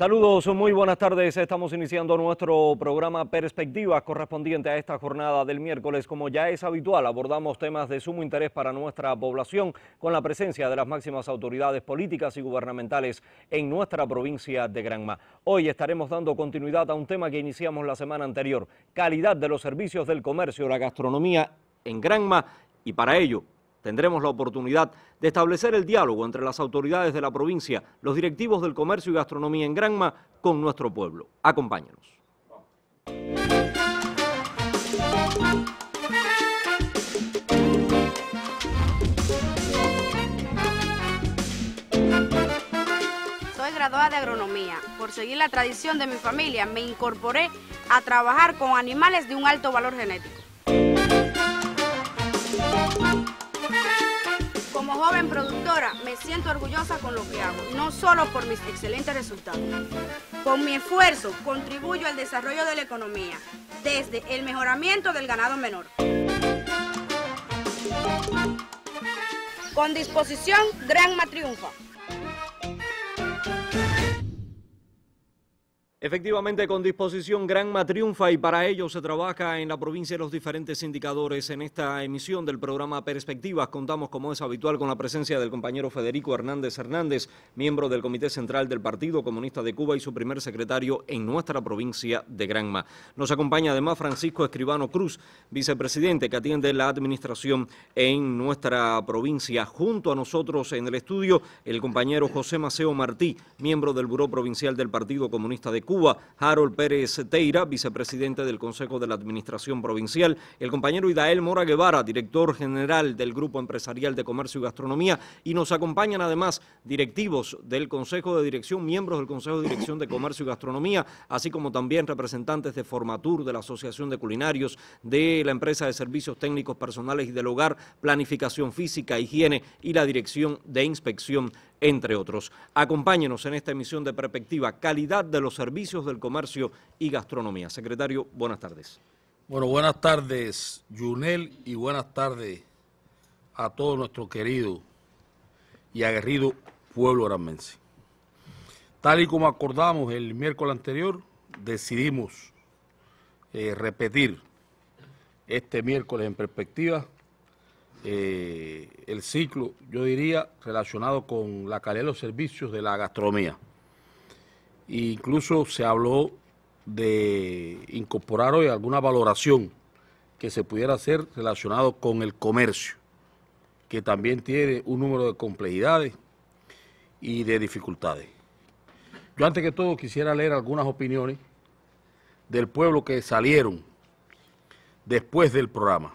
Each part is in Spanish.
Saludos, muy buenas tardes. Estamos iniciando nuestro programa Perspectivas correspondiente a esta jornada del miércoles. Como ya es habitual, abordamos temas de sumo interés para nuestra población con la presencia de las máximas autoridades políticas y gubernamentales en nuestra provincia de Granma. Hoy estaremos dando continuidad a un tema que iniciamos la semana anterior, calidad de los servicios del comercio, la gastronomía en Granma y para ello Tendremos la oportunidad de establecer el diálogo entre las autoridades de la provincia, los directivos del comercio y gastronomía en Granma con nuestro pueblo. Acompáñenos. Soy graduada de agronomía. Por seguir la tradición de mi familia, me incorporé a trabajar con animales de un alto valor genético. siento orgullosa con lo que hago, no solo por mis excelentes resultados. Con mi esfuerzo contribuyo al desarrollo de la economía, desde el mejoramiento del ganado menor. Con disposición, Granma triunfa. Efectivamente, con disposición Granma triunfa y para ello se trabaja en la provincia de los diferentes indicadores. En esta emisión del programa Perspectivas contamos, como es habitual, con la presencia del compañero Federico Hernández Hernández, miembro del Comité Central del Partido Comunista de Cuba y su primer secretario en nuestra provincia de Granma. Nos acompaña además Francisco Escribano Cruz, vicepresidente que atiende la administración en nuestra provincia. Junto a nosotros en el estudio, el compañero José Maceo Martí, miembro del Buró Provincial del Partido Comunista de Cuba Cuba, Harold Pérez Teira, vicepresidente del Consejo de la Administración Provincial, el compañero Idael Mora Guevara, director general del Grupo Empresarial de Comercio y Gastronomía, y nos acompañan además directivos del Consejo de Dirección, miembros del Consejo de Dirección de Comercio y Gastronomía, así como también representantes de Formatur, de la Asociación de Culinarios, de la empresa de servicios técnicos personales y del hogar, planificación física, higiene y la dirección de inspección, entre otros. Acompáñenos en esta emisión de perspectiva, calidad de los servicios del comercio y gastronomía. Secretario, buenas tardes. Bueno, buenas tardes, Junel, y buenas tardes a todo nuestro querido y aguerrido pueblo aramense. Tal y como acordamos el miércoles anterior, decidimos eh, repetir este miércoles en perspectiva eh, el ciclo, yo diría, relacionado con la calidad de los servicios de la gastronomía incluso se habló de incorporar hoy alguna valoración que se pudiera hacer relacionado con el comercio, que también tiene un número de complejidades y de dificultades. Yo antes que todo quisiera leer algunas opiniones del pueblo que salieron después del programa.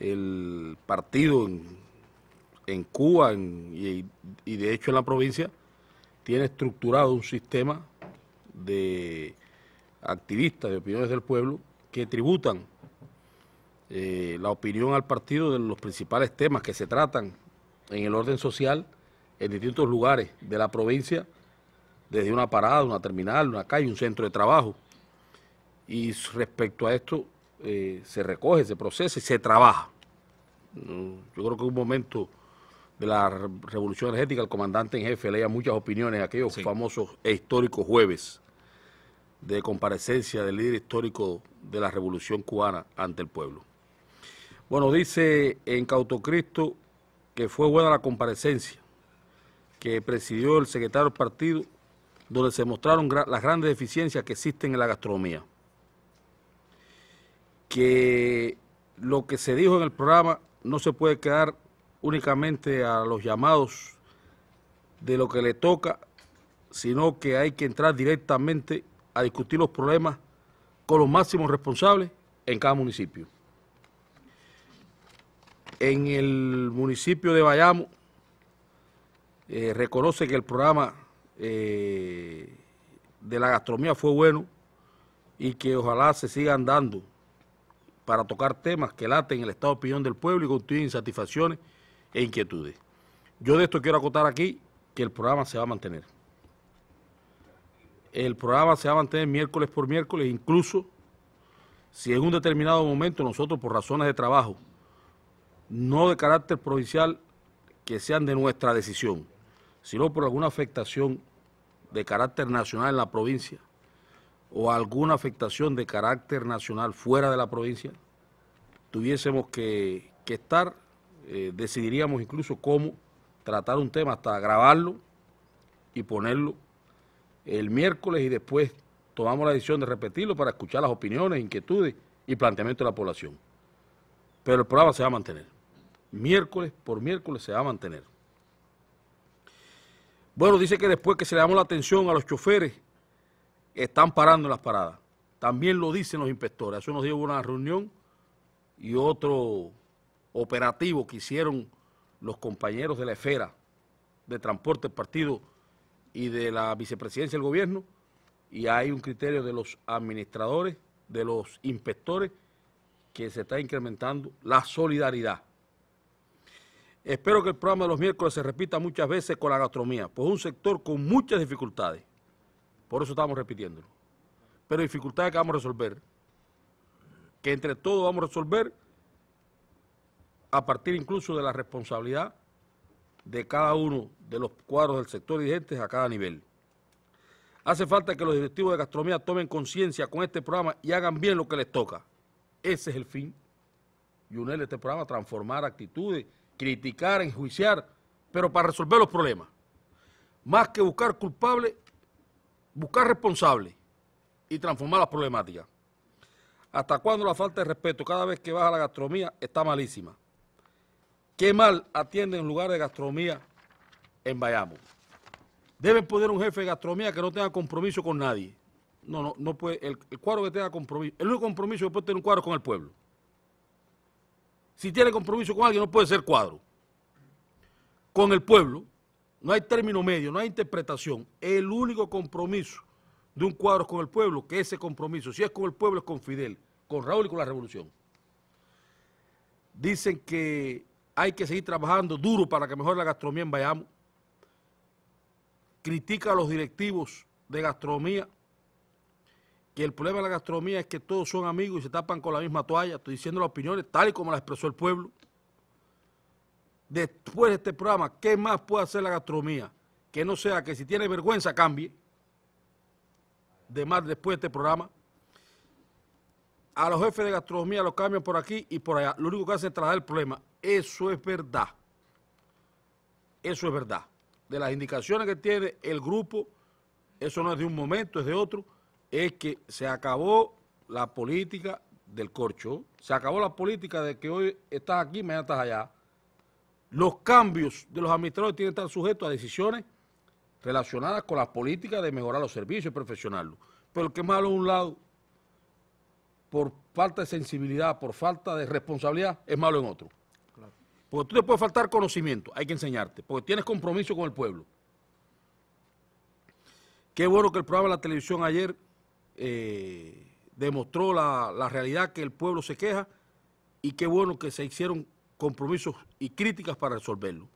El partido en, Cuba y de hecho en la provincia tiene estructurado un sistema de activistas, de opiniones del pueblo, que tributan eh, la opinión al partido de los principales temas que se tratan en el orden social en distintos lugares de la provincia, desde una parada, una terminal, una calle, un centro de trabajo. Y respecto a esto, eh, se recoge, se procesa y se trabaja. Yo creo que un momento de la revolución energética, el comandante en jefe leía muchas opiniones, aquellos famosos e históricos jueves de comparecencia del líder histórico de la revolución cubana ante el pueblo. Bueno, dice en Cautocristo que fue buena la comparecencia que presidió el secretario del partido, donde se mostraron las grandes deficiencias que existen en la gastronomía. Que lo que se dijo en el programa no se puede quedar únicamente a los llamados de lo que le toca, sino que hay que entrar directamente a discutir los problemas con los máximos responsables en cada municipio. En el municipio de Bayamo eh, reconoce que el programa eh, de la gastronomía fue bueno y que ojalá se sigan dando para tocar temas que laten el estado de opinión del pueblo y constituyen insatisfacciones e inquietudes. Yo de esto quiero acotar aquí que el programa se va a mantener. El programa se va a mantener miércoles por miércoles, incluso si en un determinado momento nosotros por razones de trabajo, no de carácter provincial, que sean de nuestra decisión, sino por alguna afectación de carácter nacional en la provincia o alguna afectación de carácter nacional fuera de la provincia, tuviésemos que, que estar eh, decidiríamos incluso cómo tratar un tema, hasta grabarlo y ponerlo el miércoles y después tomamos la decisión de repetirlo para escuchar las opiniones, inquietudes y planteamientos de la población. Pero el programa se va a mantener. Miércoles por miércoles se va a mantener. Bueno, dice que después que se le damos la atención a los choferes, están parando en las paradas. También lo dicen los inspectores. Hace nos días una reunión y otro operativo que hicieron los compañeros de la esfera de transporte del partido y de la vicepresidencia del gobierno, y hay un criterio de los administradores, de los inspectores, que se está incrementando la solidaridad. Espero que el programa de los miércoles se repita muchas veces con la gastronomía, pues un sector con muchas dificultades. Por eso estamos repitiéndolo. Pero dificultades que vamos a resolver, que entre todos vamos a resolver a partir incluso de la responsabilidad de cada uno de los cuadros del sector dirigentes a cada nivel. Hace falta que los directivos de gastronomía tomen conciencia con este programa y hagan bien lo que les toca. Ese es el fin, y unir este programa, transformar actitudes, criticar, enjuiciar, pero para resolver los problemas. Más que buscar culpables, buscar responsables y transformar las problemáticas. ¿Hasta cuándo la falta de respeto cada vez que baja la gastronomía está malísima? Qué mal atienden en lugar de gastronomía en Bayamo. Debe poder un jefe de gastronomía que no tenga compromiso con nadie. No, no, no puede. El, el cuadro que tenga compromiso. El único compromiso que puede tener un cuadro con el pueblo. Si tiene compromiso con alguien, no puede ser cuadro. Con el pueblo, no hay término medio, no hay interpretación. El único compromiso de un cuadro es con el pueblo, que ese compromiso, si es con el pueblo, es con Fidel, con Raúl y con la revolución. Dicen que hay que seguir trabajando duro para que mejore la gastronomía en Bayamo. Critica a los directivos de gastronomía, que el problema de la gastronomía es que todos son amigos y se tapan con la misma toalla. Estoy diciendo las opiniones tal y como la expresó el pueblo. Después de este programa, ¿qué más puede hacer la gastronomía? Que no sea que si tiene vergüenza cambie. De más después de este programa a los jefes de gastronomía los cambian por aquí y por allá. Lo único que hace es trasladar el problema. Eso es verdad. Eso es verdad. De las indicaciones que tiene el grupo, eso no es de un momento, es de otro, es que se acabó la política del corcho, se acabó la política de que hoy estás aquí, mañana estás allá. Los cambios de los administradores tienen que estar sujetos a decisiones relacionadas con las políticas de mejorar los servicios y perfeccionarlos. Pero el que es malo a un lado por falta de sensibilidad, por falta de responsabilidad, es malo en otro. Porque tú te puede faltar conocimiento, hay que enseñarte, porque tienes compromiso con el pueblo. Qué bueno que el programa de la televisión ayer eh, demostró la, realidad que el pueblo se queja y qué bueno que se hicieron compromisos y críticas para resolverlo.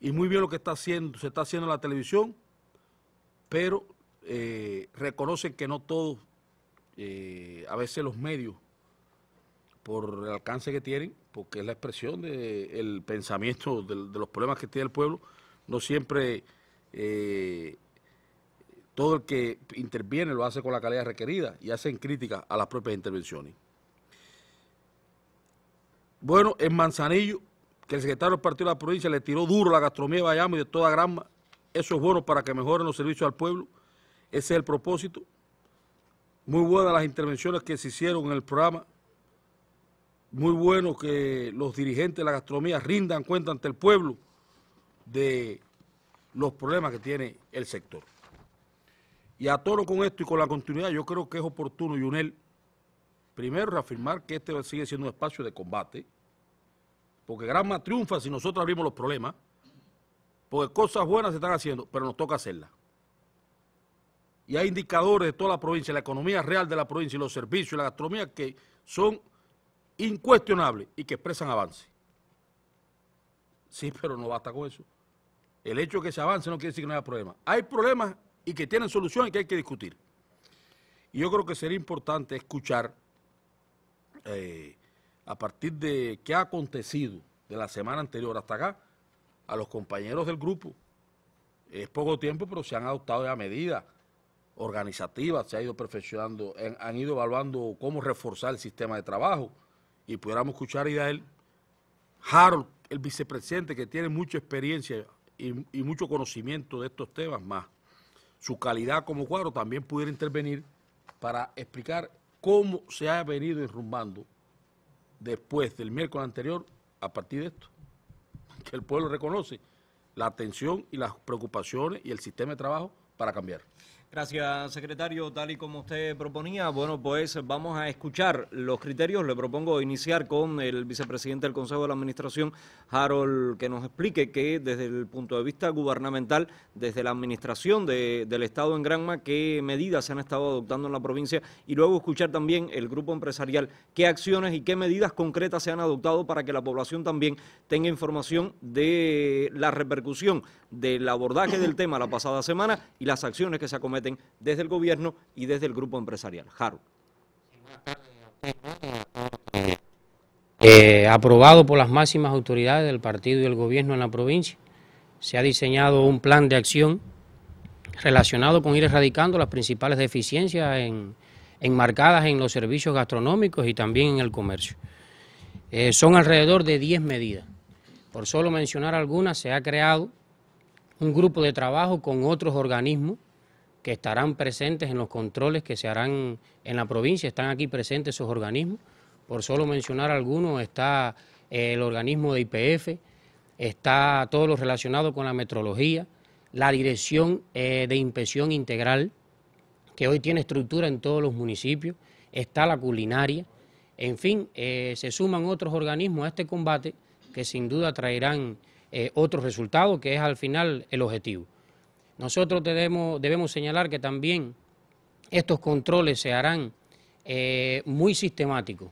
Y muy bien lo que está haciendo, se está haciendo en la televisión, pero eh, reconoce que no todos eh, a veces los medios, por el alcance que tienen, porque es la expresión del pensamiento de, los problemas que tiene el pueblo, no siempre eh, todo el que interviene lo hace con la calidad requerida y hacen críticas a las propias intervenciones. Bueno, en Manzanillo, que el secretario del Partido de la Provincia le tiró duro la gastronomía de Bayamo y de toda Granma, eso es bueno para que mejoren los servicios al pueblo, ese es el propósito. Muy buenas las intervenciones que se hicieron en el programa. Muy bueno que los dirigentes de la gastronomía rindan cuenta ante el pueblo de los problemas que tiene el sector. Y a toro con esto y con la continuidad, yo creo que es oportuno, Yunel, primero reafirmar que este sigue siendo un espacio de combate, porque Granma triunfa si nosotros abrimos los problemas, porque cosas buenas se están haciendo, pero nos toca hacerlas y hay indicadores de toda la provincia, la economía real de la provincia y los servicios y la gastronomía que son incuestionables y que expresan avance. Sí, pero no basta con eso. El hecho de que se avance no quiere decir que no haya problemas. Hay problemas y que tienen soluciones que hay que discutir. Y yo creo que sería importante escuchar, eh, a partir de qué ha acontecido de la semana anterior hasta acá, a los compañeros del grupo. Es poco tiempo, pero se han adoptado ya medidas organizativa, se ha ido perfeccionando, han ido evaluando cómo reforzar el sistema de trabajo. Y pudiéramos escuchar a él, Harold, el vicepresidente, que tiene mucha experiencia y, mucho conocimiento de estos temas, más su calidad como cuadro también pudiera intervenir para explicar cómo se ha venido enrumbando después del miércoles anterior a partir de esto, que el pueblo reconoce la atención y las preocupaciones y el sistema de trabajo para cambiar. Gracias, secretario. Tal y como usted proponía, bueno, pues vamos a escuchar los criterios. Le propongo iniciar con el vicepresidente del Consejo de la Administración, Harold, que nos explique que desde el punto de vista gubernamental, desde la administración de, del Estado en Granma, qué medidas se han estado adoptando en la provincia y luego escuchar también el grupo empresarial, qué acciones y qué medidas concretas se han adoptado para que la población también tenga información de la repercusión del abordaje del tema la pasada semana y las acciones que se acometen desde el gobierno y desde el grupo empresarial. Jaro. Eh, aprobado por las máximas autoridades del partido y el gobierno en la provincia, se ha diseñado un plan de acción relacionado con ir erradicando las principales deficiencias enmarcadas en los servicios gastronómicos y también en el comercio. Eh, son alrededor de 10 medidas. Por solo mencionar algunas, se ha creado un grupo de trabajo con otros organismos que estarán presentes en los controles que se harán en la provincia, están aquí presentes esos organismos. Por solo mencionar algunos, está eh, el organismo de IPF, está todo lo relacionado con la metrología, la dirección eh, de impresión integral, que hoy tiene estructura en todos los municipios, está la culinaria, en fin, eh, se suman otros organismos a este combate que sin duda traerán otros resultados, que es al final el objetivo. Nosotros debemos, señalar que también estos controles se harán eh, muy sistemáticos,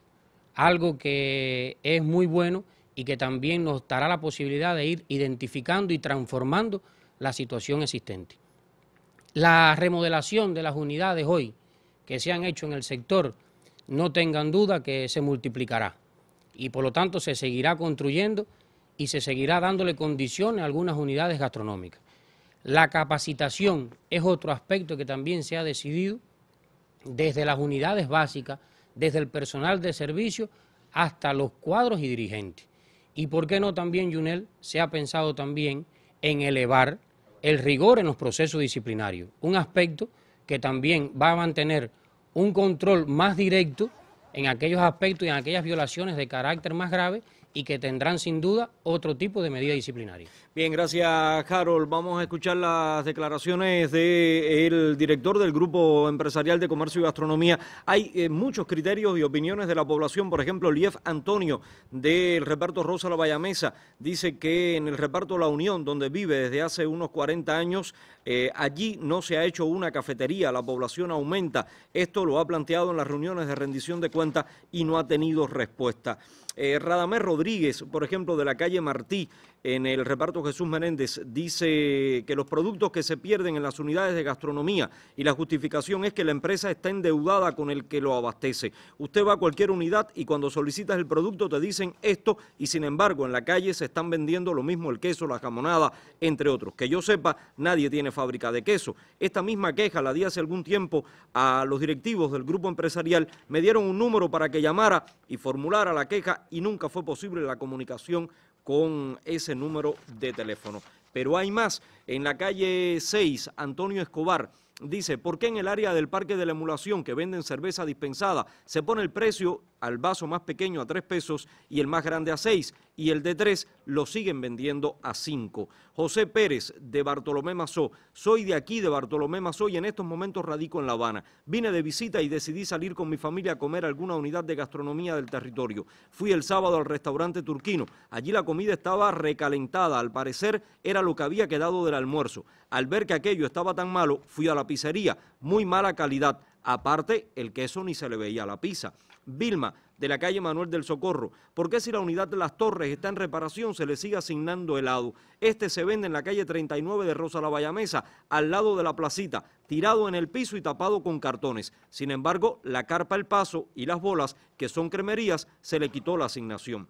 algo que es muy bueno y que también nos dará la posibilidad de ir identificando y transformando la situación existente. La remodelación de las unidades hoy que se han hecho en el sector, no tengan duda que se multiplicará y por lo tanto se seguirá construyendo y se seguirá dándole condiciones a algunas unidades gastronómicas. La capacitación es otro aspecto que también se ha decidido desde las unidades básicas, desde el personal de servicio hasta los cuadros y dirigentes. Y por qué no también, Junel, se ha pensado también en elevar el rigor en los procesos disciplinarios, un aspecto que también va a mantener un control más directo en aquellos aspectos y en aquellas violaciones de carácter más grave y que tendrán sin duda otro tipo de medida disciplinaria. Bien, gracias, Harold. Vamos a escuchar las declaraciones del director del Grupo Empresarial de Comercio y Gastronomía. Hay eh, muchos criterios y opiniones de la población. Por ejemplo, Lief Antonio, del reparto Rosa La Vallamesa, dice que en el reparto La Unión, donde vive desde hace unos 40 años, eh, allí no se ha hecho una cafetería, la población aumenta. Esto lo ha planteado en las reuniones de rendición de cuentas y no ha tenido respuesta. Eh, Rodríguez, por ejemplo, de la calle Martí, en el reparto Jesús Menéndez dice que los productos que se pierden en las unidades de gastronomía y la justificación es que la empresa está endeudada con el que lo abastece. Usted va a cualquier unidad y cuando solicitas el producto te dicen esto y sin embargo en la calle se están vendiendo lo mismo el queso, la jamonada, entre otros. Que yo sepa, nadie tiene fábrica de queso. Esta misma queja la di hace algún tiempo a los directivos del grupo empresarial. Me dieron un número para que llamara y formulara la queja y nunca fue posible la comunicación con ese número de teléfono. Pero hay más. En la calle 6, Antonio Escobar dice, ¿por qué en el área del Parque de la Emulación que venden cerveza dispensada se pone el precio al vaso más pequeño a 3 pesos y el más grande a 6 y el de tres lo siguen vendiendo a 5. José Pérez de Bartolomé Mazó, soy de aquí de Bartolomé Mazó y en estos momentos radico en La Habana. Vine de visita y decidí salir con mi familia a comer alguna unidad de gastronomía del territorio. Fui el sábado al restaurante turquino, allí la comida estaba recalentada, al parecer era lo que había quedado del almuerzo. Al ver que aquello estaba tan malo, fui a la pizzería, muy mala calidad. Aparte, el queso ni se le veía a la pizza. Vilma, de la calle Manuel del Socorro. ¿Por qué si la unidad de las torres está en reparación se le sigue asignando helado? Este se vende en la calle 39 de Rosa la Vallamesa, al lado de la placita, tirado en el piso y tapado con cartones. Sin embargo, la carpa El Paso y las bolas, que son cremerías, se le quitó la asignación.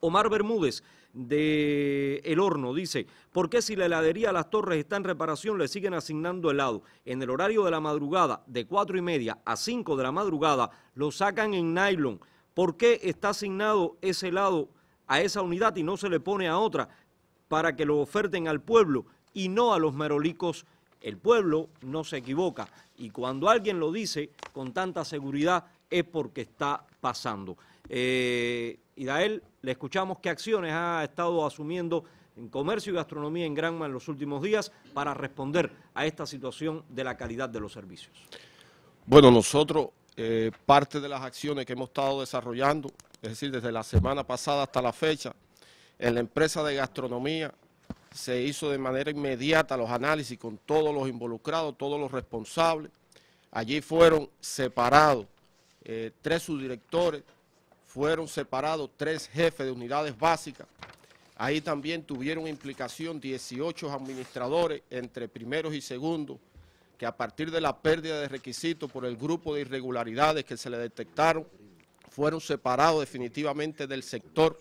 Omar Bermúdez, de El Horno dice, ¿por qué si la heladería Las Torres está en reparación le siguen asignando helado? En el horario de la madrugada, de 4 y media a 5 de la madrugada, lo sacan en nylon. ¿Por qué está asignado ese helado a esa unidad y no se le pone a otra para que lo oferten al pueblo y no a los merolicos? El pueblo no se equivoca y cuando alguien lo dice con tanta seguridad es porque está pasando. Eh, Idael, le escuchamos qué acciones ha estado asumiendo en comercio y gastronomía en Granma en los últimos días para responder a esta situación de la calidad de los servicios. Bueno, nosotros, eh, parte de las acciones que hemos estado desarrollando, es decir, desde la semana pasada hasta la fecha, en la empresa de gastronomía se hizo de manera inmediata los análisis con todos los involucrados, todos los responsables. Allí fueron separados eh, tres subdirectores, fueron separados tres jefes de unidades básicas. Ahí también tuvieron implicación 18 administradores entre primeros y segundos, que a partir de la pérdida de requisitos por el grupo de irregularidades que se le detectaron, fueron separados definitivamente del sector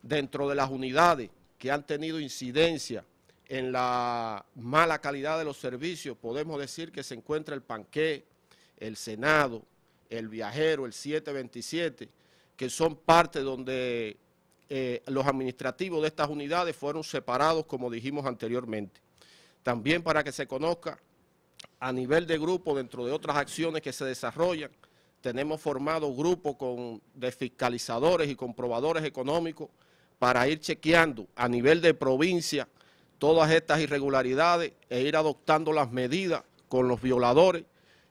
dentro de las unidades que han tenido incidencia en la mala calidad de los servicios. Podemos decir que se encuentra el Panqué, el Senado, el Viajero, el 727, que son parte donde eh, los administrativos de estas unidades fueron separados, como dijimos anteriormente. También para que se conozca a nivel de grupo, dentro de otras acciones que se desarrollan, tenemos formado grupos de fiscalizadores y comprobadores económicos para ir chequeando a nivel de provincia todas estas irregularidades e ir adoptando las medidas con los violadores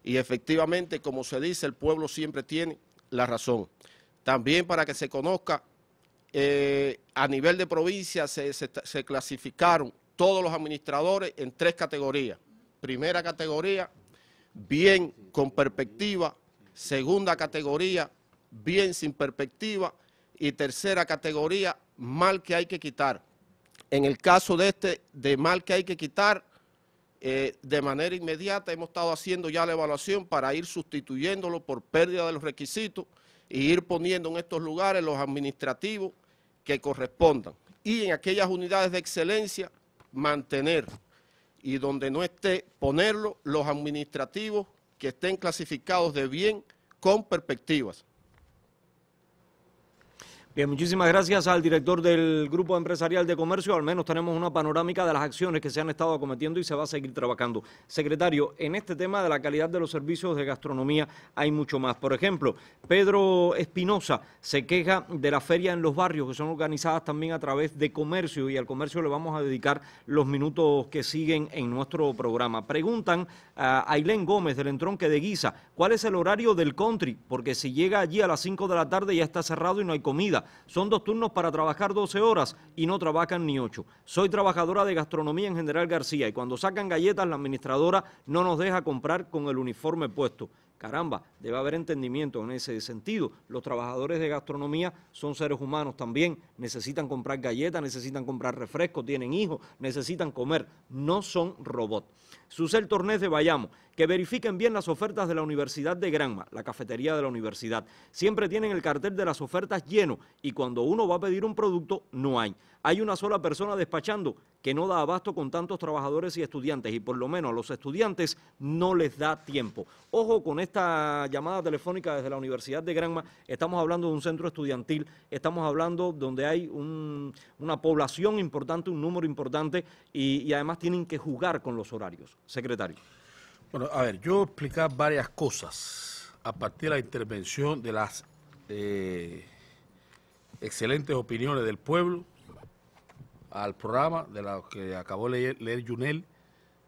y efectivamente, como se dice, el pueblo siempre tiene la razón. También para que se conozca, eh, a nivel de provincia se, clasificaron todos los administradores en tres categorías. Primera categoría, bien con perspectiva. Segunda categoría, bien sin perspectiva. Y tercera categoría, mal que hay que quitar. En el caso de este, de mal que hay que quitar, eh, de manera inmediata hemos estado haciendo ya la evaluación para ir sustituyéndolo por pérdida de los requisitos y ir poniendo en estos lugares los administrativos que correspondan. Y en aquellas unidades de excelencia, mantener. Y donde no esté, ponerlo los administrativos que estén clasificados de bien con perspectivas. Bien, muchísimas gracias al director del Grupo Empresarial de Comercio. Al menos tenemos una panorámica de las acciones que se han estado cometiendo y se va a seguir trabajando. Secretario, en este tema de la calidad de los servicios de gastronomía hay mucho más. Por ejemplo, Pedro Espinosa se queja de la feria en los barrios, que son organizadas también a través de comercio, y al comercio le vamos a dedicar los minutos que siguen en nuestro programa. Preguntan a Ailén Gómez del Entronque de Guisa, ¿cuál es el horario del country? Porque si llega allí a las 5 de la tarde ya está cerrado y no hay comida. Son dos turnos para trabajar 12 horas y no trabajan ni 8. Soy trabajadora de gastronomía en General García y cuando sacan galletas la administradora no nos deja comprar con el uniforme puesto. Caramba, debe haber entendimiento en ese sentido. Los trabajadores de gastronomía son seres humanos también. Necesitan comprar galletas, necesitan comprar refrescos, tienen hijos, necesitan comer. No son robots. Susel Tornés de Bayamo, que verifiquen bien las ofertas de la Universidad de Granma, la cafetería de la universidad. Siempre tienen el cartel de las ofertas lleno y cuando uno va a pedir un producto no hay. Hay una sola persona despachando que no da abasto con tantos trabajadores y estudiantes y por lo menos a los estudiantes no les da tiempo. Ojo con esta llamada telefónica desde la Universidad de Granma. Estamos hablando de un centro estudiantil, estamos hablando donde hay una población importante, un número importante y además tienen que jugar con los horarios secretario. Bueno, a ver, yo explicar varias cosas a partir de la intervención de las eh, excelentes opiniones del pueblo al programa de lo que acabó de leer, Junel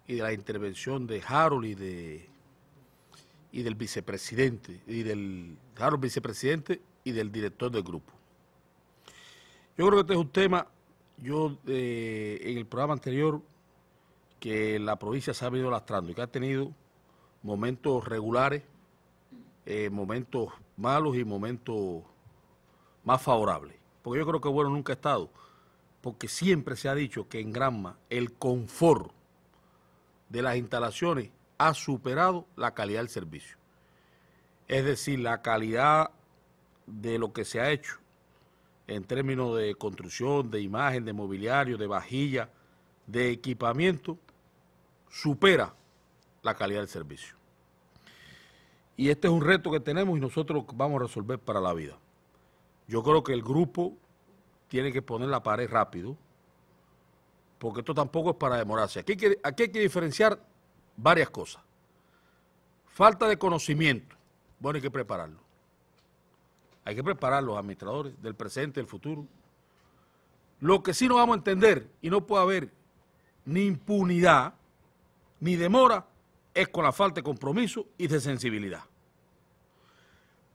y de la intervención de Harold y de y del vicepresidente y del Harold vicepresidente y del director del grupo. Yo creo que este es un tema. Yo eh, en el programa anterior que la provincia se ha venido lastrando y que ha tenido momentos regulares, eh, momentos malos y momentos más favorables. Porque yo creo que bueno nunca ha estado, porque siempre se ha dicho que en Granma el confort de las instalaciones ha superado la calidad del servicio. Es decir, la calidad de lo que se ha hecho en términos de construcción, de imagen, de mobiliario, de vajilla, de equipamiento, supera la calidad del servicio. Y este es un reto que tenemos y nosotros vamos a resolver para la vida. Yo creo que el grupo tiene que poner la pared rápido, porque esto tampoco es para demorarse. Aquí hay que, aquí hay que diferenciar varias cosas. Falta de conocimiento. Bueno, hay que prepararlo. Hay que preparar los administradores del presente, del futuro. Lo que sí no vamos a entender y no puede haber ni impunidad mi demora es con la falta de compromiso y de sensibilidad.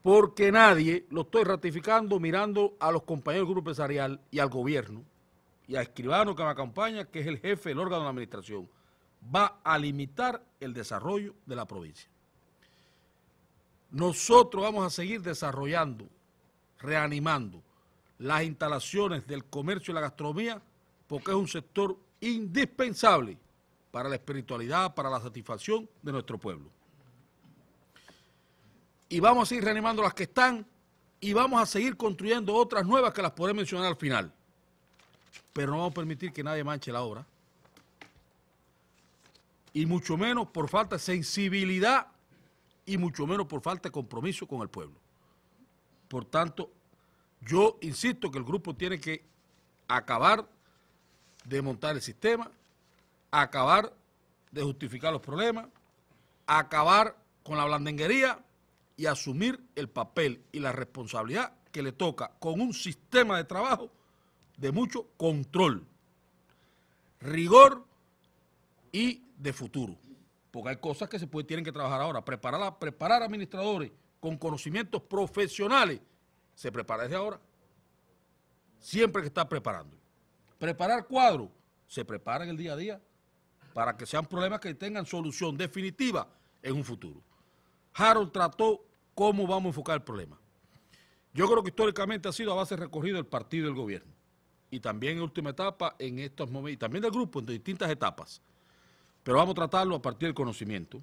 Porque nadie, lo estoy ratificando mirando a los compañeros del grupo empresarial y al gobierno y a Escribano que me acompaña, que es el jefe del órgano de la administración, va a limitar el desarrollo de la provincia. Nosotros vamos a seguir desarrollando, reanimando las instalaciones del comercio y la gastronomía porque es un sector indispensable para la espiritualidad, para la satisfacción de nuestro pueblo. Y vamos a ir reanimando las que están y vamos a seguir construyendo otras nuevas que las podré mencionar al final. Pero no vamos a permitir que nadie manche la obra. Y mucho menos por falta de sensibilidad y mucho menos por falta de compromiso con el pueblo. Por tanto, yo insisto que el grupo tiene que acabar de montar el sistema, acabar de justificar los problemas, acabar con la blandenguería y asumir el papel y la responsabilidad que le toca con un sistema de trabajo de mucho control, rigor y de futuro. Porque hay cosas que se tienen que trabajar ahora. Preparar, preparar administradores con conocimientos profesionales se prepara desde ahora. Siempre que está preparando. Preparar cuadros se prepara en el día a día para que sean problemas que tengan solución definitiva en un futuro. Harold trató cómo vamos a enfocar el problema. Yo creo que históricamente ha sido a base recorrido el partido y el gobierno. Y también en última etapa, en estos momentos, y también del grupo, en distintas etapas. Pero vamos a tratarlo a partir del conocimiento.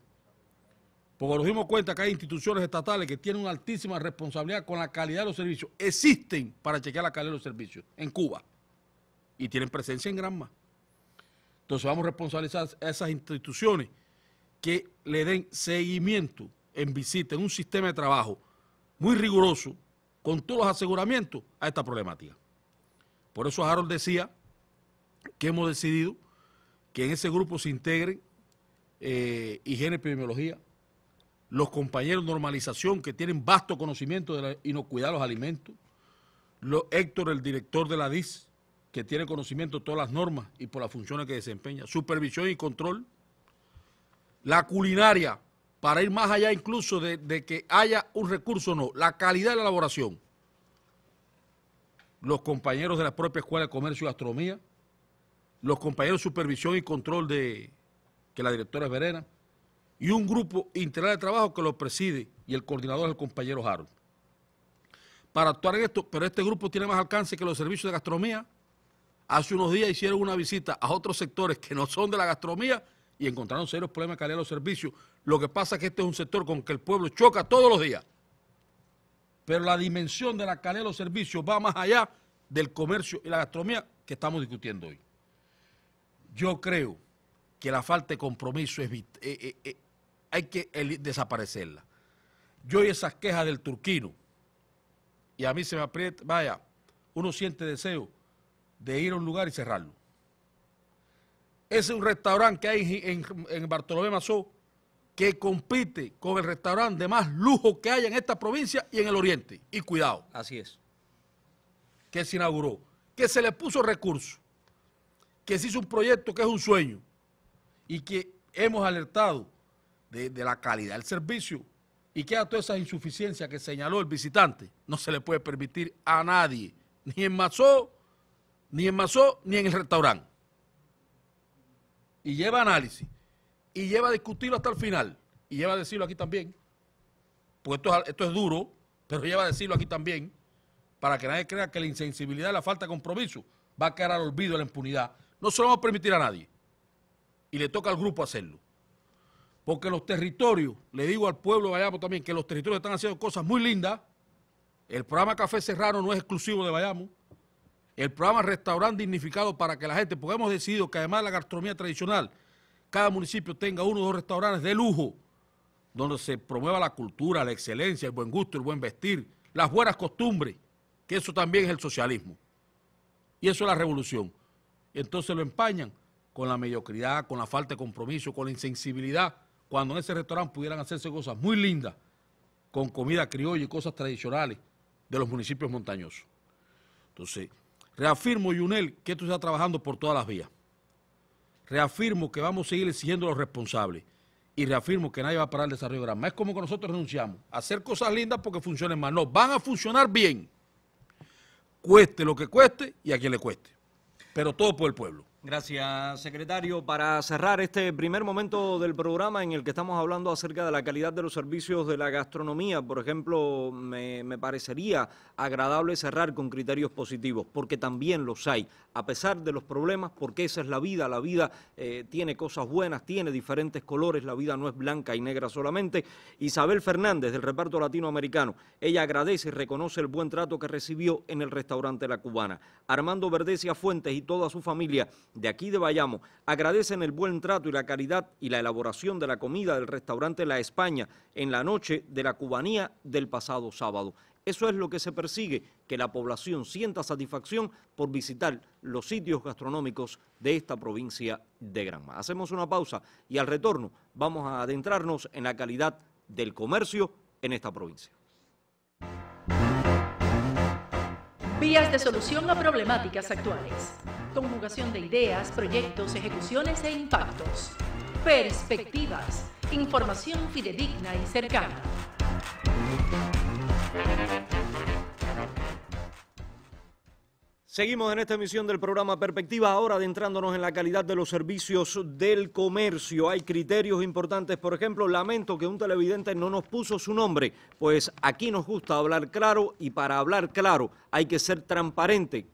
Porque nos dimos cuenta que hay instituciones estatales que tienen una altísima responsabilidad con la calidad de los servicios. Existen para chequear la calidad de los servicios en Cuba. Y tienen presencia en Granma. Entonces vamos a responsabilizar a esas instituciones que le den seguimiento en visita, en un sistema de trabajo muy riguroso, con todos los aseguramientos a esta problemática. Por eso Harold decía que hemos decidido que en ese grupo se integren eh, higiene epidemiología, los compañeros de normalización que tienen vasto conocimiento de la inocuidad los alimentos, lo, Héctor, el director de la DIS, que tiene conocimiento de todas las normas y por las funciones que desempeña, supervisión y control, la culinaria, para ir más allá incluso de, que haya un recurso o no, la calidad de la elaboración, los compañeros de la propia Escuela de Comercio y Gastronomía, los compañeros de supervisión y control de que la directora es Verena, y un grupo integral de trabajo que lo preside y el coordinador es el compañero Harold. Para actuar en esto, pero este grupo tiene más alcance que los servicios de gastronomía, Hace unos días hicieron una visita a otros sectores que no son de la gastronomía y encontraron serios problemas de calidad de los servicios. Lo que pasa es que este es un sector con que el pueblo choca todos los días. Pero la dimensión de la calidad de los servicios va más allá del comercio y la gastronomía que estamos discutiendo hoy. Yo creo que la falta de compromiso es, eh, eh, eh, hay que desaparecerla. Yo y esas quejas del turquino, y a mí se me aprieta, vaya, uno siente deseo de ir a un lugar y cerrarlo. Ese es un restaurante que hay en, Bartolomé Mazó que compite con el restaurante de más lujo que hay en esta provincia y en el oriente. Y cuidado. Así es. Que se inauguró, que se le puso recursos, que se hizo un proyecto que es un sueño y que hemos alertado de, de la calidad del servicio y que a todas esas insuficiencias que señaló el visitante no se le puede permitir a nadie, ni en Mazó ni en Mazó, ni en el restaurante. Y lleva análisis, y lleva a discutirlo hasta el final, y lleva a decirlo aquí también, porque esto es, duro, pero lleva a decirlo aquí también, para que nadie crea que la insensibilidad y la falta de compromiso va a quedar al olvido de la impunidad. No se lo vamos a permitir a nadie. Y le toca al grupo hacerlo. Porque los territorios, le digo al pueblo de Bayamo también, que los territorios están haciendo cosas muy lindas. El programa Café Serrano no es exclusivo de Bayamo el programa Restaurante Dignificado para que la gente, porque hemos decidido que además de la gastronomía tradicional, cada municipio tenga uno o dos restaurantes de lujo, donde se promueva la cultura, la excelencia, el buen gusto, el buen vestir, las buenas costumbres, que eso también es el socialismo. Y eso es la revolución. Entonces lo empañan con la mediocridad, con la falta de compromiso, con la insensibilidad, cuando en ese restaurante pudieran hacerse cosas muy lindas, con comida criolla y cosas tradicionales de los municipios montañosos. Entonces, Reafirmo, Yunel, que se está trabajando por todas las vías. Reafirmo que vamos a seguir exigiendo los responsables. Y reafirmo que nadie va a parar el desarrollo de Granma. Es como que nosotros renunciamos a hacer cosas lindas porque funcionen mal. No, van a funcionar bien. Cueste lo que cueste y a quien le cueste. Pero todo por el pueblo. Gracias, secretario. Para cerrar este primer momento del programa en el que estamos hablando acerca de la calidad de los servicios de la gastronomía, por ejemplo, me, parecería agradable cerrar con criterios positivos, porque también los hay, a pesar de los problemas, porque esa es la vida, la vida eh, tiene cosas buenas, tiene diferentes colores, la vida no es blanca y negra solamente. Isabel Fernández, del reparto latinoamericano, ella agradece y reconoce el buen trato que recibió en el restaurante La Cubana. Armando Verdecia Fuentes y toda su familia de aquí de Bayamo agradecen el buen trato y la calidad y la elaboración de la comida del restaurante La España en la noche de la cubanía del pasado sábado. Eso es lo que se persigue, que la población sienta satisfacción por visitar los sitios gastronómicos de esta provincia de Granma. Hacemos una pausa y al retorno vamos a adentrarnos en la calidad del comercio en esta provincia. Vías de solución a problemáticas actuales conjugación de ideas, proyectos, ejecuciones e impactos. Perspectivas, información fidedigna y cercana. Seguimos en esta emisión del programa Perspectiva, ahora adentrándonos en la calidad de los servicios del comercio. Hay criterios importantes, por ejemplo, lamento que un televidente no nos puso su nombre, pues aquí nos gusta hablar claro y para hablar claro hay que ser transparente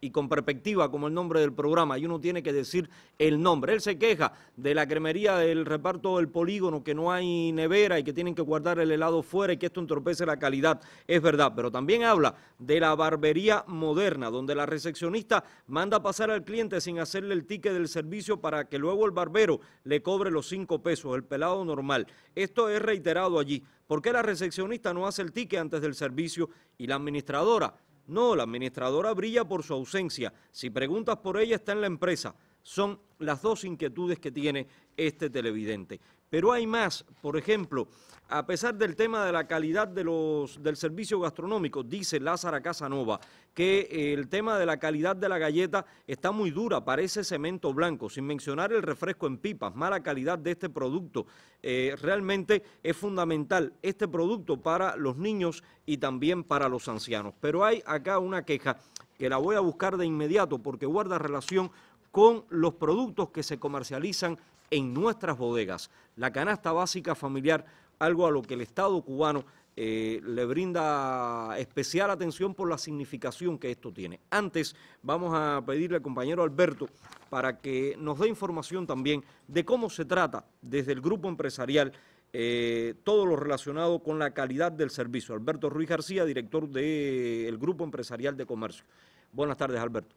y con perspectiva como el nombre del programa y uno tiene que decir el nombre. Él se queja de la cremería del reparto del polígono, que no hay nevera y que tienen que guardar el helado fuera y que esto entorpece la calidad. Es verdad, pero también habla de la barbería moderna, donde la recepcionista manda pasar al cliente sin hacerle el ticket del servicio para que luego el barbero le cobre los cinco pesos, el pelado normal. Esto es reiterado allí. ¿Por qué la recepcionista no hace el ticket antes del servicio y la administradora? No, la administradora brilla por su ausencia. Si preguntas por ella, está en la empresa. Son las dos inquietudes que tiene este televidente. Pero hay más, por ejemplo, a pesar del tema de la calidad del servicio gastronómico, dice Lázara Casanova, que eh, el tema de la calidad de la galleta está muy dura, parece cemento blanco, sin mencionar el refresco en pipas, mala calidad de este producto. Eh, realmente es fundamental este producto para los niños y también para los ancianos. Pero hay acá una queja que la voy a buscar de inmediato porque guarda relación con los productos que se comercializan en nuestras bodegas. La canasta básica familiar, algo a lo que el Estado cubano eh, le brinda especial atención por la significación que esto tiene. Antes vamos a pedirle al compañero Alberto para que nos dé información también de cómo se trata desde el grupo empresarial eh, todo lo relacionado con la calidad del servicio. Alberto Ruiz García, director del Grupo Empresarial de Comercio. Buenas tardes, Alberto.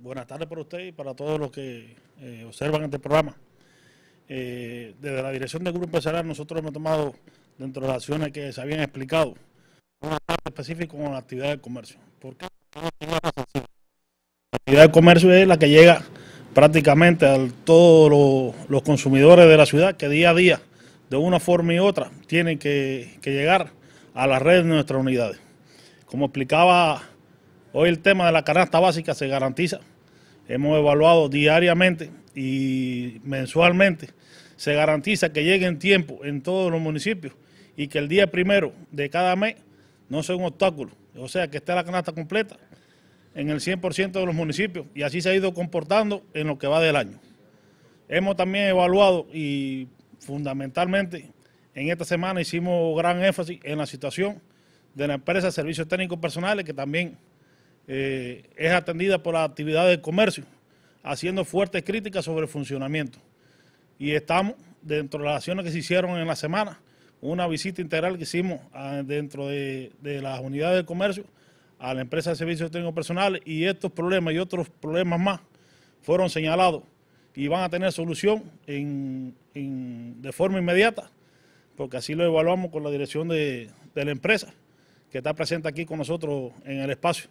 Buenas tardes, para usted y para todos los que eh, observan este programa. Eh, desde la dirección del Grupo Empresarial nosotros hemos tomado, dentro de las acciones que se habían explicado, un específico con la actividad de comercio. ...porque La actividad de comercio es la que llega prácticamente a todos los, consumidores de la ciudad que día a día, de una forma y otra, tienen que, llegar a la red de nuestras unidades. Como explicaba hoy el tema de la canasta básica se garantiza. Hemos evaluado diariamente y mensualmente se garantiza que llegue en tiempo en todos los municipios y que el día primero de cada mes no sea un obstáculo, o sea, que esté la canasta completa en el 100% de los municipios y así se ha ido comportando en lo que va del año. Hemos también evaluado y fundamentalmente en esta semana hicimos gran énfasis en la situación de la empresa de servicios técnicos personales que también eh, es atendida por la actividad de comercio haciendo fuertes críticas sobre el funcionamiento. Y estamos, dentro de las acciones que se hicieron en la semana, una visita integral que hicimos ah, dentro de, las unidades de comercio a la empresa de servicios técnicos personales y estos problemas y otros problemas más fueron señalados y van a tener solución de forma inmediata, porque así lo evaluamos con la dirección de la empresa que está presente aquí con nosotros en el espacio.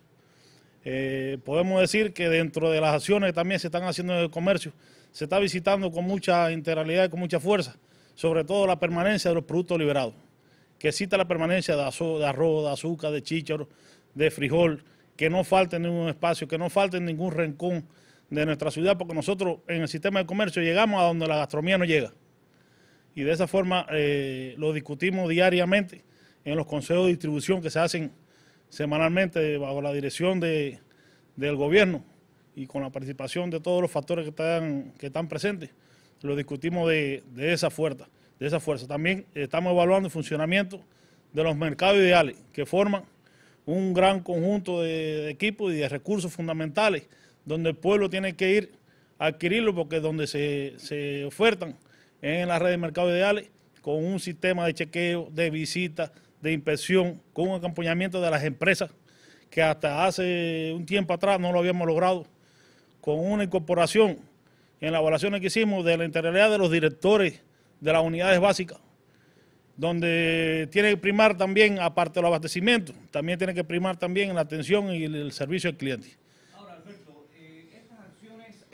Eh, podemos decir que dentro de las acciones que también se están haciendo en el comercio, se está visitando con mucha integralidad y con mucha fuerza, sobre todo la permanencia de los productos liberados, que cita la permanencia de, arroz, de azúcar, de chícharo, de frijol, que no falte ningún espacio, que no falte ningún rincón de nuestra ciudad, porque nosotros en el sistema de comercio llegamos a donde la gastronomía no llega. Y de esa forma eh, lo discutimos diariamente en los consejos de distribución que se hacen semanalmente bajo la dirección del gobierno y con la participación de todos los factores que están, que están presentes. Lo discutimos de, esa fuerza, de esa fuerza. También estamos evaluando el funcionamiento de los mercados ideales que forman un gran conjunto de, equipos y de recursos fundamentales donde el pueblo tiene que ir a adquirirlo porque donde se, ofertan en la red de mercados ideales con un sistema de chequeo, de visita de inspección con un acompañamiento de las empresas, que hasta hace un tiempo atrás no lo habíamos logrado, con una incorporación en las evaluaciones que hicimos de la integralidad de los directores de las unidades básicas, donde tiene que primar también, aparte del abastecimiento, también tiene que primar también la atención y el servicio al cliente.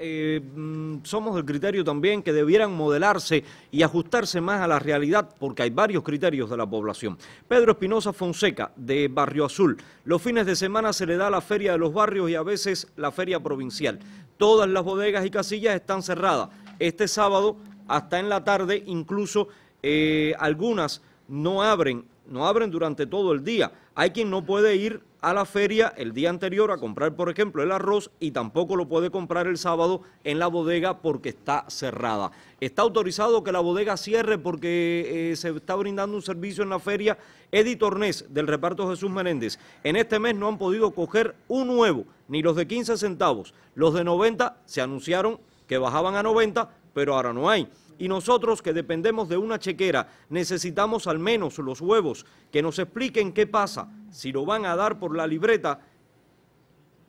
Eh, mm, somos del criterio también que debieran modelarse y ajustarse más a la realidad, porque hay varios criterios de la población. Pedro Espinosa Fonseca, de Barrio Azul. Los fines de semana se le da la feria de los barrios y a veces la feria provincial. Todas las bodegas y casillas están cerradas. Este sábado, hasta en la tarde, incluso eh, algunas no abren, no abren durante todo el día. Hay quien no puede ir a la feria el día anterior a comprar, por ejemplo, el arroz y tampoco lo puede comprar el sábado en la bodega porque está cerrada. Está autorizado que la bodega cierre porque eh, se está brindando un servicio en la feria. Eddie Tornés, del reparto Jesús Menéndez, en este mes no han podido coger un nuevo, ni los de 15 centavos. Los de 90 se anunciaron que bajaban a 90, pero ahora no hay y nosotros que dependemos de una chequera necesitamos al menos los huevos que nos expliquen qué pasa. Si lo van a dar por la libreta,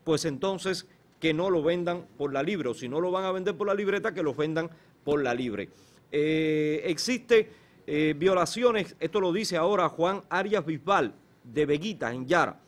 pues entonces que no lo vendan por la libre, o si no lo van a vender por la libreta, que lo vendan por la libre. Existen eh, existe eh, violaciones, esto lo dice ahora Juan Arias Bisbal, de Veguita, en Yara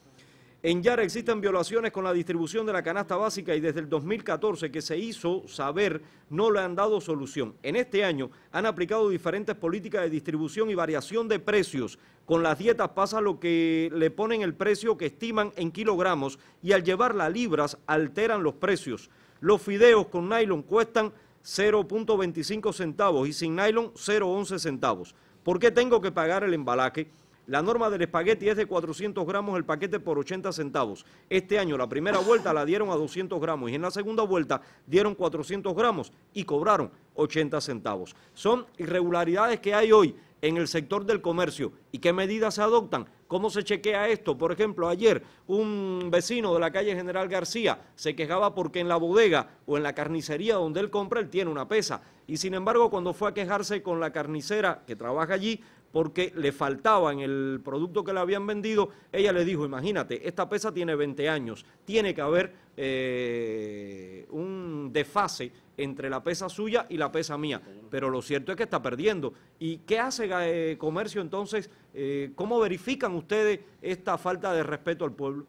en Yara existen violaciones con la distribución de la canasta básica y desde el 2014 que se hizo saber no le han dado solución. En este año han aplicado diferentes políticas de distribución y variación de precios. Con las dietas pasa lo que le ponen el precio que estiman en kilogramos y al llevarla a libras alteran los precios. Los fideos con nylon cuestan 0.25 centavos y sin nylon 0.11 centavos. ¿Por qué tengo que pagar el embalaje? La norma del espagueti es de 400 gramos el paquete por 80 centavos. Este año la primera vuelta la dieron a 200 gramos y en la segunda vuelta dieron 400 gramos y cobraron 80 centavos. Son irregularidades que hay hoy en el sector del comercio y qué medidas se adoptan, cómo se chequea esto. Por ejemplo, ayer un vecino de la calle General García se quejaba porque en la bodega o en la carnicería donde él compra, él tiene una pesa. Y sin embargo, cuando fue a quejarse con la carnicera que trabaja allí, porque le faltaba en el producto que le habían vendido, ella le dijo, imagínate, esta pesa tiene 20 años, tiene que haber eh, un desfase entre la pesa suya y la pesa mía, pero lo cierto es que está perdiendo. ¿Y qué hace eh, comercio entonces? Eh, ¿Cómo verifican ustedes esta falta de respeto al pueblo?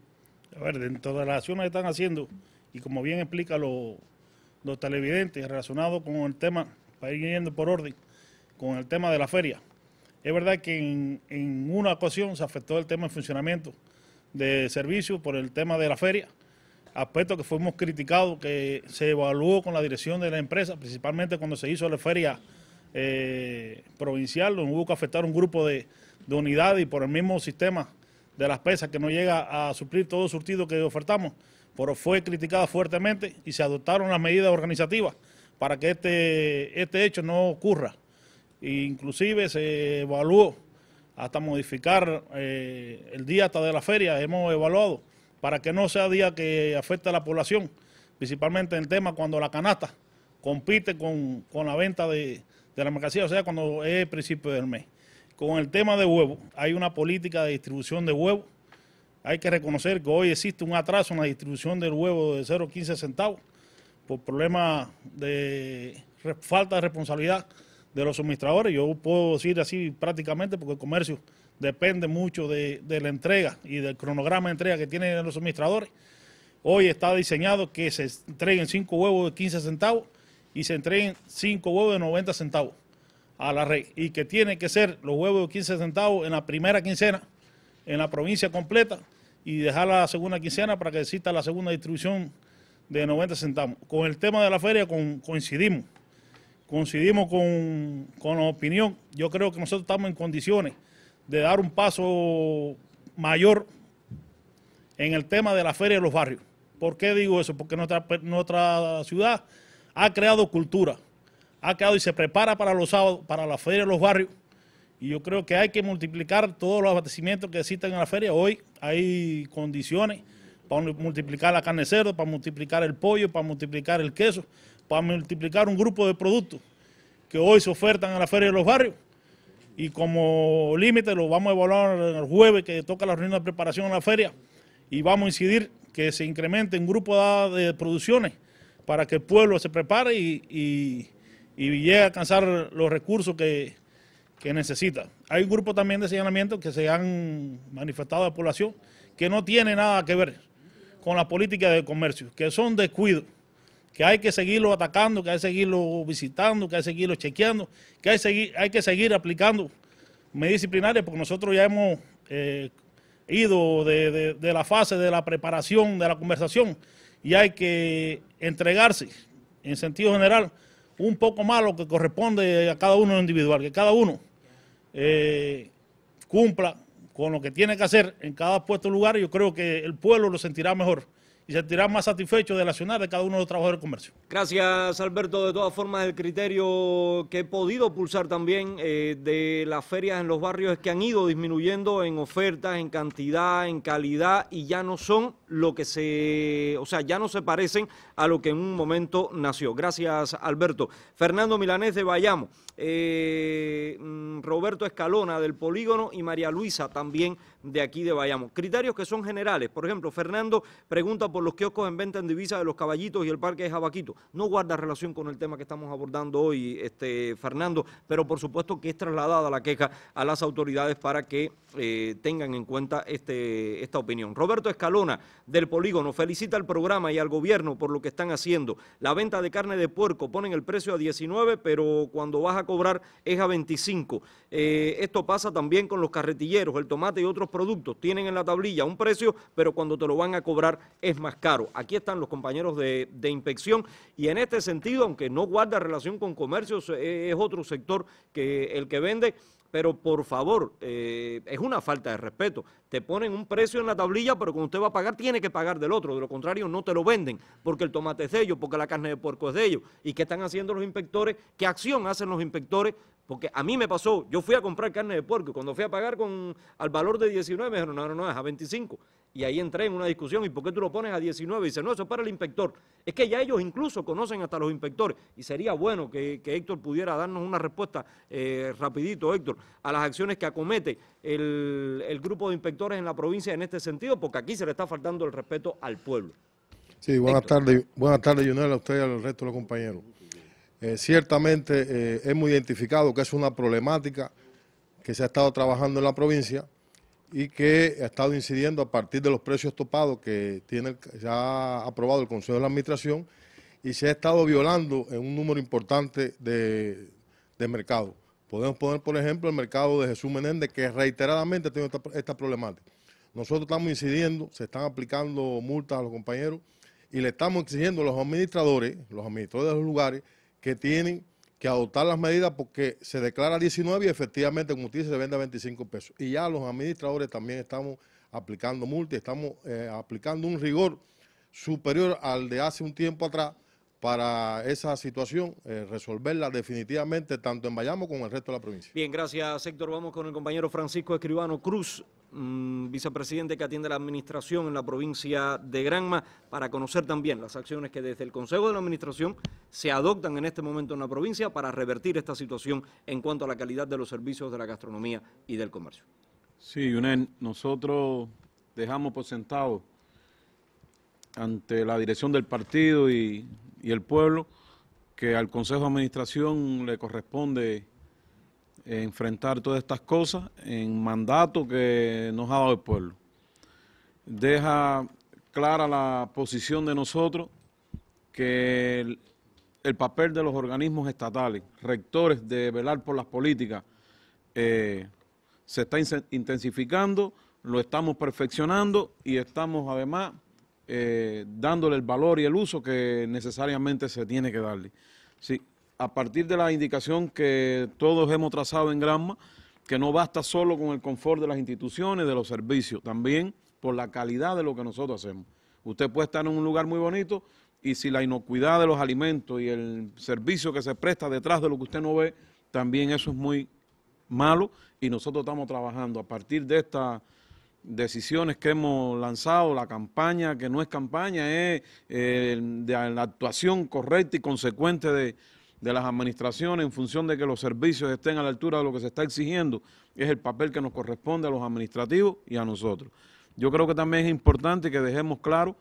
A ver, dentro de las acciones que están haciendo, y como bien explica los televidentes relacionados con el tema, para ir yendo por orden, con el tema de la feria, es verdad que en, una ocasión se afectó el tema de funcionamiento de servicios por el tema de la feria, aspecto que fuimos criticados, que se evaluó con la dirección de la empresa, principalmente cuando se hizo la feria eh, provincial, donde hubo que afectar un grupo de, unidades y por el mismo sistema de las pesas que no llega a suplir todo el surtido que ofertamos, pero fue criticada fuertemente y se adoptaron las medidas organizativas para que este, este hecho no ocurra inclusive se evaluó hasta modificar eh, el día hasta de la feria, hemos evaluado, para que no sea día que afecte a la población, principalmente en el tema cuando la canasta compite con, la venta de, de, la mercancía, o sea, cuando es el principio del mes. Con el tema de huevo, hay una política de distribución de huevo, Hay que reconocer que hoy existe un atraso en la distribución del huevo de 0,15 centavos por problemas de falta de responsabilidad de los suministradores. Yo puedo decir así prácticamente porque el comercio depende mucho de, la entrega y del cronograma de entrega que tienen los suministradores. Hoy está diseñado que se entreguen 5 huevos de 15 centavos y se entreguen 5 huevos de 90 centavos a la red. Y que tienen que ser los huevos de 15 centavos en la primera quincena en la provincia completa y dejar la segunda quincena para que exista la segunda distribución de 90 centavos. Con el tema de la feria coincidimos coincidimos con, la opinión. Yo creo que nosotros estamos en condiciones de dar un paso mayor en el tema de la feria de los barrios. ¿Por qué digo eso? Porque nuestra, nuestra ciudad ha creado cultura, ha creado y se prepara para los sábados, para la feria de los barrios. Y yo creo que hay que multiplicar todos los abastecimientos que existen en la feria. Hoy hay condiciones para multiplicar la carne cerdo, para multiplicar el pollo, para multiplicar el queso, para multiplicar un grupo de productos que hoy se ofertan a la Feria de los Barrios. Y como límite lo vamos a evaluar el jueves que toca la reunión de preparación en la feria y vamos a incidir que se incremente un grupo de producciones para que el pueblo se prepare y, llegue a alcanzar los recursos que, que necesita. Hay un grupo también de señalamientos que se han manifestado a la población que no tiene nada que ver con la política de comercio, que son descuidos que hay que seguirlo atacando, que hay que seguirlo visitando, que hay que seguirlo chequeando, que hay, seguir, hay que seguir aplicando medidas disciplinarias porque nosotros ya hemos eh, ido de, la fase de la preparación, de la conversación, y hay que entregarse, en sentido general, un poco más lo que corresponde a cada uno individual, que cada uno eh, cumpla con lo que tiene que hacer en cada puesto lugar, yo creo que el pueblo lo sentirá mejor y se sentirán más satisfechos de la ciudad de cada uno de los trabajadores del comercio. Gracias, Alberto. De todas formas, el criterio que he podido pulsar también eh, de las ferias en los barrios es que han ido disminuyendo en ofertas, en cantidad, en calidad y ya no son lo que se, o sea, ya no se parecen a lo que en un momento nació. Gracias, Alberto. Fernando Milanés de Bayamo, eh, mm, Roberto Escalona del Polígono y María Luisa también de aquí de Bayamo. Criterios que son generales. Por ejemplo, Fernando pregunta por los kioscos en venta en divisa de los caballitos y el parque de Jabaquito. No guarda relación con el tema que estamos abordando hoy, este, Fernando, pero por supuesto que es trasladada la queja a las autoridades para que eh, tengan en cuenta este, esta opinión. Roberto Escalona del polígono. Felicita al programa y al gobierno por lo que están haciendo. La venta de carne de puerco ponen el precio a 19, pero cuando vas a cobrar es a 25. Eh, esto pasa también con los carretilleros, el tomate y otros productos. Tienen en la tablilla un precio, pero cuando te lo van a cobrar es más caro. Aquí están los compañeros de, inspección y en este sentido, aunque no guarda relación con comercio, eh, es otro sector que el que vende pero por favor, eh, es una falta de respeto. Te ponen un precio en la tablilla, pero cuando usted va a pagar, tiene que pagar del otro. De lo contrario, no te lo venden, porque el tomate es de ellos, porque la carne de puerco es de ellos. ¿Y qué están haciendo los inspectores? ¿Qué acción hacen los inspectores? Porque a mí me pasó, yo fui a comprar carne de puerco y cuando fui a pagar con, al valor de 19 me dijeron, no, no, no, es a 25. Y ahí entré en una discusión, ¿y por qué tú lo pones a 19? Y dice, no, eso es para el inspector. Es que ya ellos incluso conocen hasta los inspectores. Y sería bueno que, Héctor pudiera darnos una respuesta eh, rapidito, Héctor, a las acciones que acomete el grupo de inspectores en la provincia en este sentido, porque aquí se le está faltando el respeto al pueblo. Sí, buenas tardes, buenas tardes, a usted y al resto de los compañeros. Eh, ciertamente eh, hemos identificado que es una problemática que se ha estado trabajando en la provincia y que ha estado incidiendo a partir de los precios topados que tiene, se ha aprobado el Consejo de la Administración y se ha estado violando en un número importante de mercados. Podemos poner, por ejemplo, el mercado de Jesús Menéndez, que reiteradamente tiene esta, problemática. Nosotros estamos incidiendo, se están aplicando multas a los compañeros y le estamos exigiendo a los administradores, los administradores de los lugares, que tienen que adoptar las medidas porque se declara 19 y efectivamente, como usted dice, se vende a 25 pesos. Y ya los administradores también estamos aplicando multas, estamos eh, aplicando un rigor superior al de hace un tiempo atrás, para esa situación, eh, resolverla definitivamente tanto en Bayamo como en el resto de la provincia. Bien, gracias Héctor. Vamos con el compañero Francisco Escribano Cruz, mm, vicepresidente que atiende la administración en la provincia de Granma, para conocer también las acciones que desde el Consejo de la Administración se adoptan en este momento en la provincia para revertir esta situación en cuanto a la calidad de los servicios de la gastronomía y del comercio. Sí, Yunel, nosotros dejamos por sentado ante la dirección del partido y y el pueblo, que al Consejo de Administración le corresponde enfrentar todas estas cosas en mandato que nos ha dado el pueblo. Deja clara la posición de nosotros que el, papel de los organismos estatales, rectores de velar por las políticas, eh, se está intensificando, lo estamos perfeccionando y estamos además eh, dándole el valor y el uso que necesariamente se tiene que darle. Sí, a partir de la indicación que todos hemos trazado en Granma, que no basta solo con el confort de las instituciones, de los servicios, también por la calidad de lo que nosotros hacemos. Usted puede estar en un lugar muy bonito y si la inocuidad de los alimentos y el servicio que se presta detrás de lo que usted no ve, también eso es muy malo y nosotros estamos trabajando a partir de esta decisiones que hemos lanzado, la campaña que no es campaña, es eh, la actuación correcta y consecuente de, de las administraciones en función de que los servicios estén a la altura de lo que se está exigiendo. Es el papel que nos corresponde a los administrativos y a nosotros. Yo creo que también es importante que dejemos claro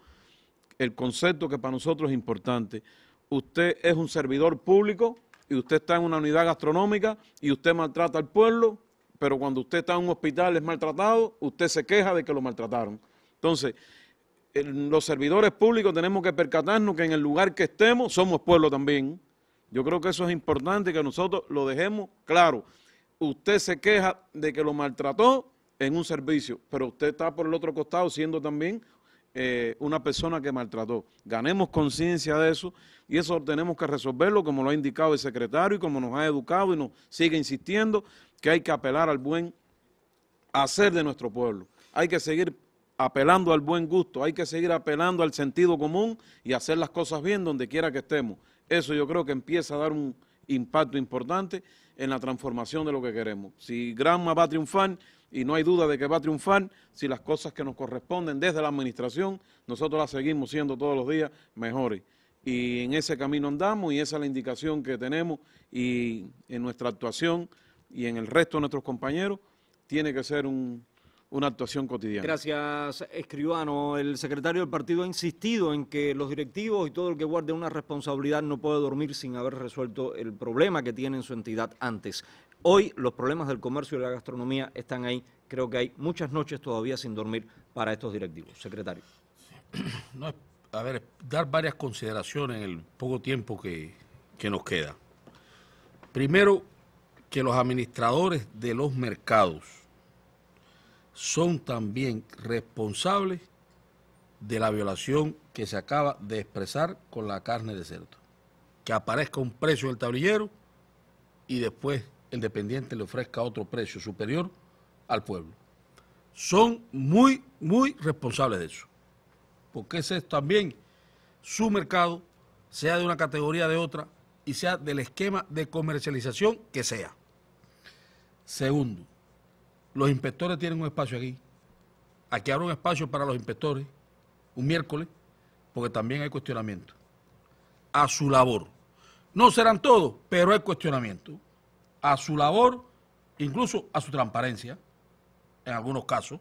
el concepto que para nosotros es importante. Usted es un servidor público y usted está en una unidad gastronómica y usted maltrata al pueblo, pero cuando usted está en un hospital es maltratado, usted se queja de que lo maltrataron. Entonces, los servidores públicos tenemos que percatarnos que en el lugar que estemos somos pueblo también. Yo creo que eso es importante que nosotros lo dejemos claro. Usted se queja de que lo maltrató en un servicio, pero usted está por el otro costado siendo también eh, una persona que maltrató. Ganemos conciencia de eso y eso tenemos que resolverlo como lo ha indicado el secretario y como nos ha educado y nos sigue insistiendo que hay que apelar al buen hacer de nuestro pueblo. Hay que seguir apelando al buen gusto, hay que seguir apelando al sentido común y hacer las cosas bien donde quiera que estemos. Eso yo creo que empieza a dar un impacto importante en la transformación de lo que queremos. Si Granma va a triunfar, y no hay duda de que va a triunfar si las cosas que nos corresponden desde la administración, nosotros las seguimos siendo todos los días mejores. Y en ese camino andamos y esa es la indicación que tenemos y en nuestra actuación y en el resto de nuestros compañeros tiene que ser una actuación cotidiana. Gracias, escribano. El secretario del partido ha insistido en que los directivos y todo el que guarde una responsabilidad no puede dormir sin haber resuelto el problema que tiene en su entidad antes. Hoy los problemas del comercio y de la gastronomía están ahí. Creo que hay muchas noches todavía sin dormir para estos directivos. Secretario. a ver, dar varias consideraciones en el poco tiempo que, que nos queda. Primero, que los administradores de los mercados son también responsables de la violación que se acaba de expresar con la carne de cerdo. Que aparezca un precio en el tablillero y después Independiente le ofrezca otro precio superior al pueblo. Son muy, muy responsables de eso, porque ese es también su mercado, sea de una categoría de otra y sea del esquema de comercialización que sea. Segundo, los inspectores tienen un espacio aquí. Aquí habrá un espacio para los inspectores, un miércoles, porque también hay cuestionamiento a su labor. No serán todos, pero hay cuestionamiento a su labor, incluso a su transparencia, en algunos casos,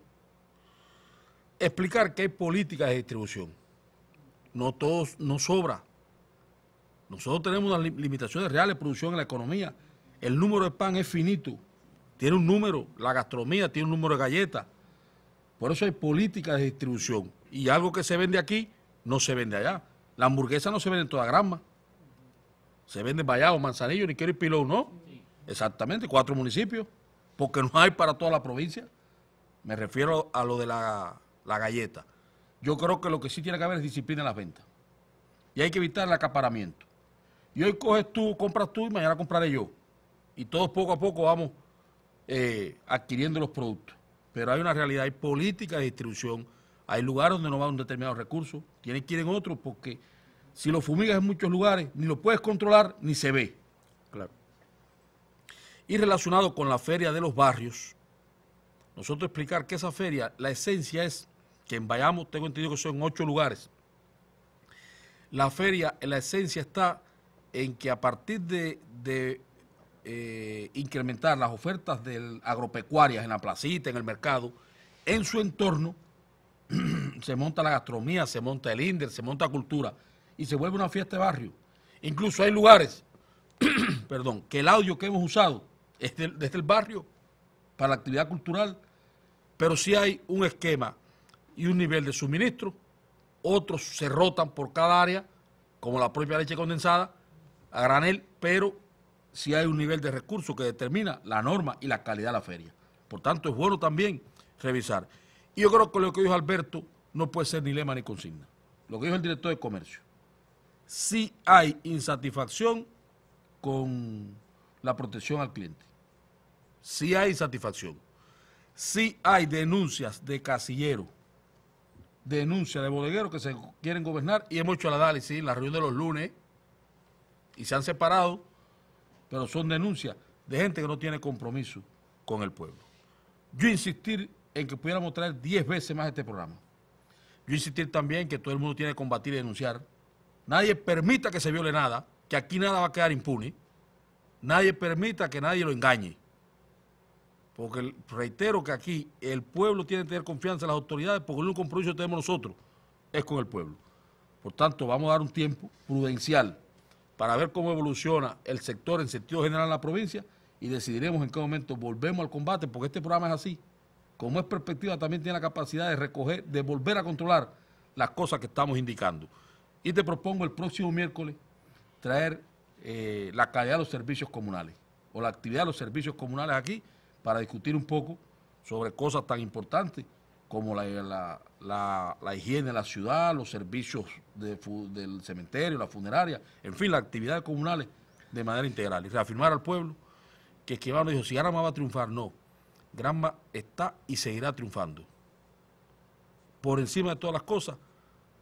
explicar que hay políticas de distribución. No todos no sobra. Nosotros tenemos unas limitaciones reales de producción en la economía. El número de pan es finito. Tiene un número, la gastronomía tiene un número de galletas. Por eso hay políticas de distribución. Y algo que se vende aquí no se vende allá. La hamburguesa no se vende en toda grama. Se vende en Vallado, Manzanillo, ni quiero pilón, no. Exactamente, cuatro municipios, porque no hay para toda la provincia. Me refiero a lo de la, galleta. Yo creo que lo que sí tiene que haber es disciplina en las ventas. Y hay que evitar el acaparamiento. Y hoy coges tú, compras tú y mañana compraré yo. Y todos poco a poco vamos eh, adquiriendo los productos. Pero hay una realidad, hay política de distribución, hay lugares donde no van determinados recursos, tienen que ir en otros porque si lo fumigas en muchos lugares, ni lo puedes controlar, ni se ve. Claro. Y relacionado con la feria de los barrios, nosotros explicar que esa feria, la esencia es que en Bayamo, tengo entendido que son ocho lugares. La feria, la esencia está en que a partir de, eh, incrementar las ofertas del, agropecuarias en la placita, en el mercado, en su entorno, se monta la gastronomía, se monta el INDER, se monta cultura y se vuelve una fiesta de barrio. Incluso hay lugares, perdón, que el audio que hemos usado desde el, barrio para la actividad cultural, pero si hay un esquema y un nivel de suministro, otros se rotan por cada área, como la propia leche condensada, a granel, pero si hay un nivel de recursos que determina la norma y la calidad de la feria. Por tanto, es bueno también revisar. Y yo creo que lo que dijo Alberto no puede ser ni lema ni consigna. Lo que dijo el director de comercio. Si hay insatisfacción con la protección al cliente. Si hay satisfacción. si hay denuncias de casillero, denuncias de bodegueros que se quieren gobernar y hemos hecho la análisis en la reunión de los lunes y se han separado, pero son denuncias de gente que no tiene compromiso con el pueblo. Yo insistir en que pudiéramos traer 10 veces más este programa. Yo insistir también que todo el mundo tiene que combatir y denunciar. Nadie permita que se viole nada, que aquí nada va a quedar impune. Nadie permita que nadie lo engañe. Porque reitero que aquí el pueblo tiene que tener confianza en las autoridades porque el único compromiso que tenemos nosotros es con el pueblo. Por tanto, vamos a dar un tiempo prudencial para ver cómo evoluciona el sector en sentido general en la provincia y decidiremos en qué momento volvemos al combate, porque este programa es así. Como es perspectiva, también tiene la capacidad de recoger, de volver a controlar las cosas que estamos indicando. Y te propongo el próximo miércoles traer eh, la calidad de los servicios comunales o la actividad de los servicios comunales aquí para discutir un poco sobre cosas tan importantes como la, higiene de la ciudad, los servicios del cementerio, la funeraria, en fin, las actividades comunales de manera integral. Y reafirmar al pueblo que Esquivar no dijo, si Granma va a triunfar, no. Granma está y seguirá triunfando. Por encima de todas las cosas,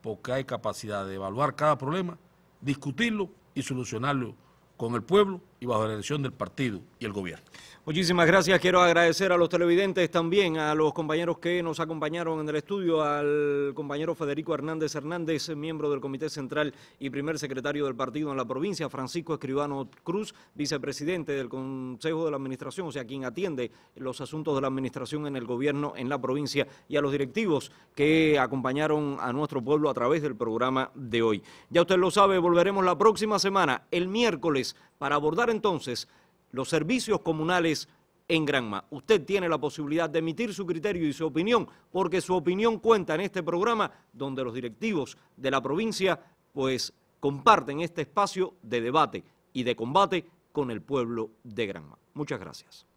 porque hay capacidad de evaluar cada problema, discutirlo y solucionarlo con el pueblo y bajo la dirección del partido y el gobierno. Muchísimas gracias. Quiero agradecer a los televidentes también, a los compañeros que nos acompañaron en el estudio, al compañero Federico Hernández Hernández, miembro del Comité Central y primer secretario del partido en la provincia, Francisco Escribano Cruz, vicepresidente del Consejo de la Administración, o sea, quien atiende los asuntos de la administración en el gobierno en la provincia, y a los directivos que acompañaron a nuestro pueblo a través del programa de hoy. Ya usted lo sabe, volveremos la próxima semana, el miércoles, para abordar entonces los servicios comunales en Granma. Usted tiene la posibilidad de emitir su criterio y su opinión, porque su opinión cuenta en este programa donde los directivos de la provincia pues comparten este espacio de debate y de combate con el pueblo de Granma. Muchas gracias.